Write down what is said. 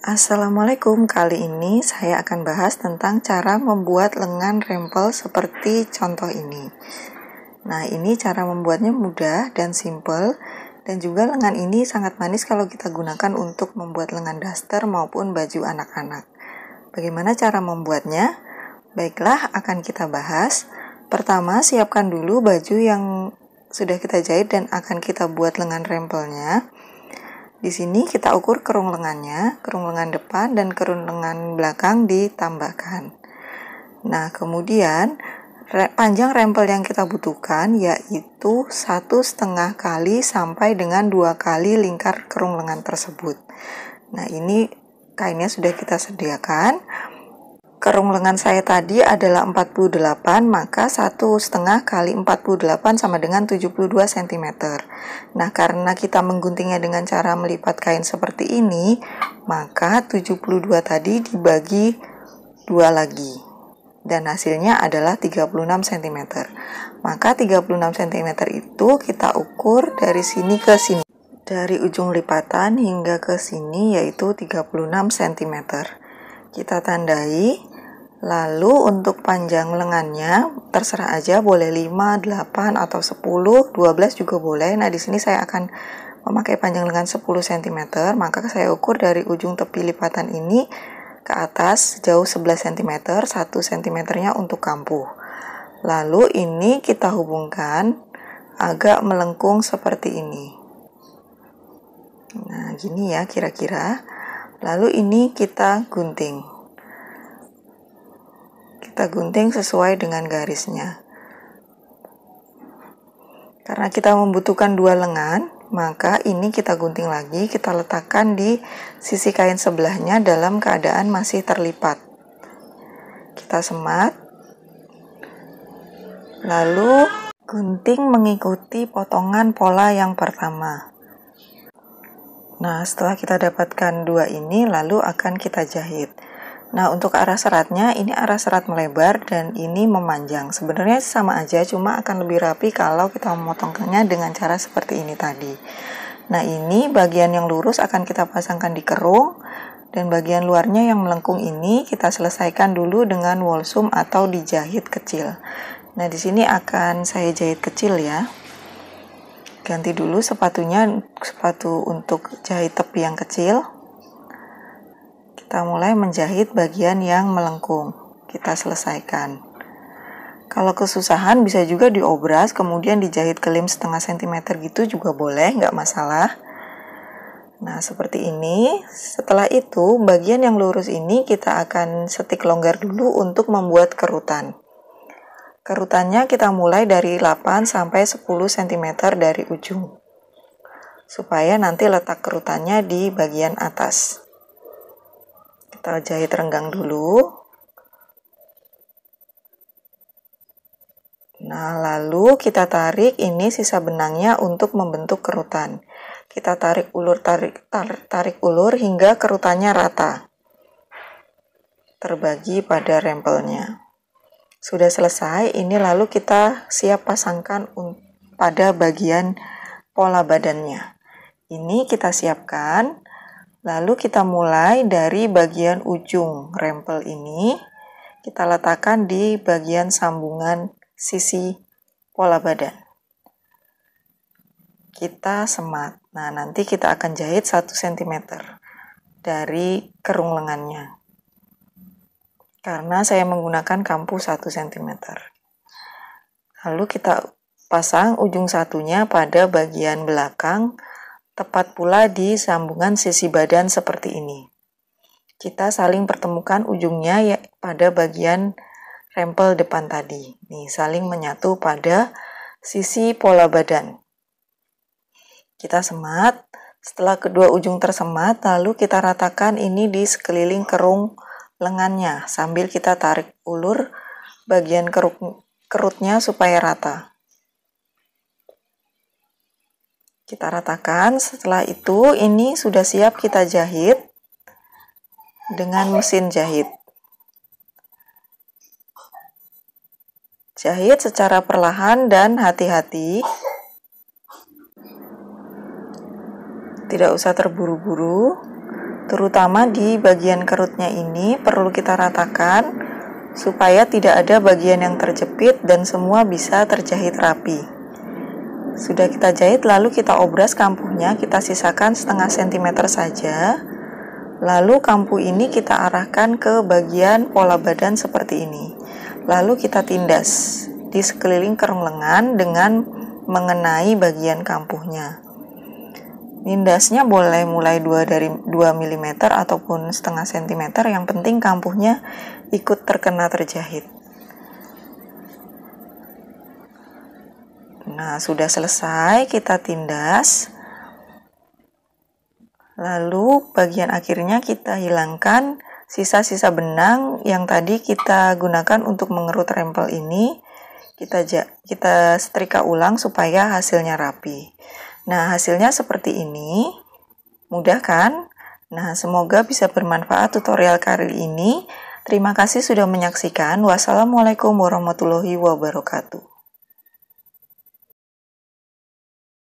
Assalamualaikum, kali ini saya akan bahas tentang cara membuat lengan rempel seperti contoh ini. Nah, ini cara membuatnya mudah dan simple, dan juga lengan ini sangat manis kalau kita gunakan untuk membuat lengan daster maupun baju anak-anak. Bagaimana cara membuatnya? Baiklah, akan kita bahas. Pertama, siapkan dulu baju yang sudah kita jahit dan akan kita buat lengan rempelnya. Di sini kita ukur kerung lengannya, kerung lengan depan dan kerung lengan belakang ditambahkan. Nah, kemudian panjang rempel yang kita butuhkan yaitu satu setengah kali sampai dengan dua kali lingkar kerung lengan tersebut. Nah, ini kainnya sudah kita sediakan kerung lengan saya tadi adalah 48, maka satu setengah kali 48 sama dengan 72 cm. Nah, karena kita mengguntingnya dengan cara melipat kain seperti ini, maka 72 tadi dibagi dua lagi. Dan hasilnya adalah 36 cm. Maka 36 cm itu kita ukur dari sini ke sini. Dari ujung lipatan hingga ke sini yaitu 36 cm. Kita tandai Lalu untuk panjang lengannya terserah aja boleh 5, 8 atau 10, 12 juga boleh. Nah, di sini saya akan memakai panjang lengan 10 cm, maka saya ukur dari ujung tepi lipatan ini ke atas jauh 11 cm, 1 cm-nya untuk kampuh. Lalu ini kita hubungkan agak melengkung seperti ini. Nah, gini ya kira-kira. Lalu ini kita gunting kita gunting sesuai dengan garisnya. Karena kita membutuhkan dua lengan, maka ini kita gunting lagi, kita letakkan di sisi kain sebelahnya dalam keadaan masih terlipat. Kita semat. Lalu gunting mengikuti potongan pola yang pertama. Nah, setelah kita dapatkan dua ini, lalu akan kita jahit. Nah, untuk arah seratnya, ini arah serat melebar dan ini memanjang. Sebenarnya sama aja, cuma akan lebih rapi kalau kita memotongkannya dengan cara seperti ini tadi. Nah, ini bagian yang lurus akan kita pasangkan di kerung dan bagian luarnya yang melengkung ini kita selesaikan dulu dengan wolsum atau dijahit kecil. Nah, di sini akan saya jahit kecil ya. Ganti dulu sepatunya, sepatu untuk jahit tepi yang kecil. Kita mulai menjahit bagian yang melengkung. Kita selesaikan. Kalau kesusahan bisa juga diobras, kemudian dijahit kelim setengah cm gitu juga boleh, nggak masalah. Nah, seperti ini. Setelah itu, bagian yang lurus ini kita akan setik longgar dulu untuk membuat kerutan. Kerutannya kita mulai dari 8 sampai 10 cm dari ujung. Supaya nanti letak kerutannya di bagian atas kita jahit renggang dulu nah lalu kita tarik ini sisa benangnya untuk membentuk kerutan kita tarik ulur tarik tar, tarik ulur hingga kerutannya rata terbagi pada rempelnya sudah selesai ini lalu kita siap pasangkan pada bagian pola badannya ini kita siapkan Lalu kita mulai dari bagian ujung rempel ini. Kita letakkan di bagian sambungan sisi pola badan. Kita semat. Nah, nanti kita akan jahit 1 cm dari kerung lengannya. Karena saya menggunakan kampu 1 cm. Lalu kita pasang ujung satunya pada bagian belakang Tepat pula di sambungan sisi badan seperti ini. Kita saling pertemukan ujungnya ya pada bagian rempel depan tadi. Nih, saling menyatu pada sisi pola badan. Kita semat, setelah kedua ujung tersemat, lalu kita ratakan ini di sekeliling kerung lengannya sambil kita tarik ulur bagian keruk, kerutnya supaya rata. kita ratakan setelah itu ini sudah siap kita jahit dengan mesin jahit jahit secara perlahan dan hati-hati tidak usah terburu-buru terutama di bagian kerutnya ini perlu kita ratakan supaya tidak ada bagian yang terjepit dan semua bisa terjahit rapi. Sudah kita jahit lalu kita obras kampuhnya, kita sisakan setengah cm saja. Lalu kampuh ini kita arahkan ke bagian pola badan seperti ini. Lalu kita tindas di sekeliling kerung lengan dengan mengenai bagian kampuhnya. Tindasnya boleh mulai 2 dari 2 mm ataupun setengah cm yang penting kampuhnya ikut terkena terjahit. Nah, sudah selesai kita tindas. Lalu bagian akhirnya kita hilangkan sisa-sisa benang yang tadi kita gunakan untuk mengerut rempel ini. Kita kita setrika ulang supaya hasilnya rapi. Nah, hasilnya seperti ini. Mudah kan? Nah, semoga bisa bermanfaat tutorial kali ini. Terima kasih sudah menyaksikan. Wassalamualaikum warahmatullahi wabarakatuh.